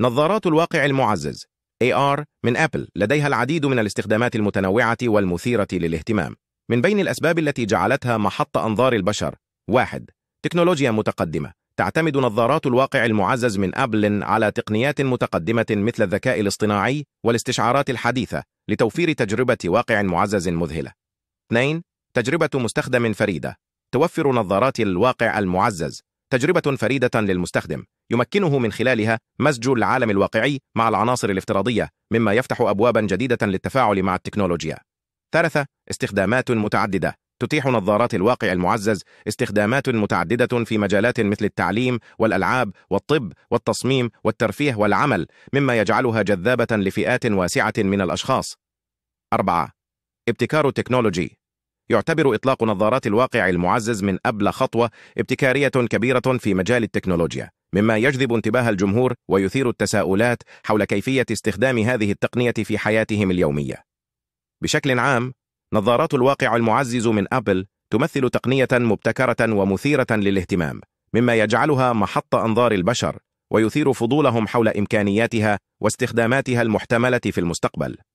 نظارات الواقع المعزز AR من أبل لديها العديد من الاستخدامات المتنوعة والمثيرة للاهتمام من بين الأسباب التي جعلتها محط أنظار البشر واحد تكنولوجيا متقدمة تعتمد نظارات الواقع المعزز من أبل على تقنيات متقدمة مثل الذكاء الاصطناعي والاستشعارات الحديثة لتوفير تجربة واقع معزز مذهلة 2. تجربة مستخدم فريدة توفر نظارات الواقع المعزز تجربة فريدة للمستخدم يمكنه من خلالها مزج العالم الواقعي مع العناصر الافتراضية مما يفتح أبوابا جديدة للتفاعل مع التكنولوجيا ثلاثة استخدامات متعددة تتيح نظارات الواقع المعزز استخدامات متعددة في مجالات مثل التعليم والألعاب والطب والتصميم والترفيه والعمل مما يجعلها جذابة لفئات واسعة من الأشخاص أربعة ابتكار التكنولوجي يعتبر إطلاق نظارات الواقع المعزز من أبل خطوة ابتكارية كبيرة في مجال التكنولوجيا مما يجذب انتباه الجمهور ويثير التساؤلات حول كيفية استخدام هذه التقنية في حياتهم اليومية بشكل عام نظارات الواقع المعزز من أبل تمثل تقنية مبتكرة ومثيرة للاهتمام مما يجعلها محط أنظار البشر ويثير فضولهم حول إمكانياتها واستخداماتها المحتملة في المستقبل